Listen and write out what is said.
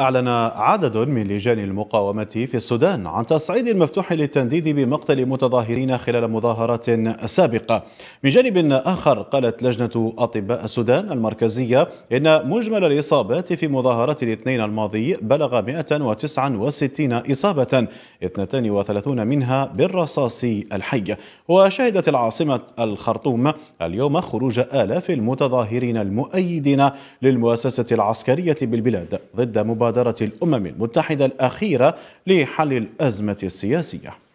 أعلن عدد من لجان المقاومة في السودان عن تصعيد مفتوح للتنديد بمقتل متظاهرين خلال مظاهرات سابقة من جانب آخر قالت لجنة أطباء السودان المركزية إن مجمل الإصابات في مظاهرات الاثنين الماضي بلغ 169 إصابة 32 منها بالرصاص الحي وشهدت العاصمة الخرطوم اليوم خروج آلاف المتظاهرين المؤيدين للمؤسسة العسكرية بالبلاد ضد مباراة مبادرة الأمم المتحدة الأخيرة لحل الأزمة السياسية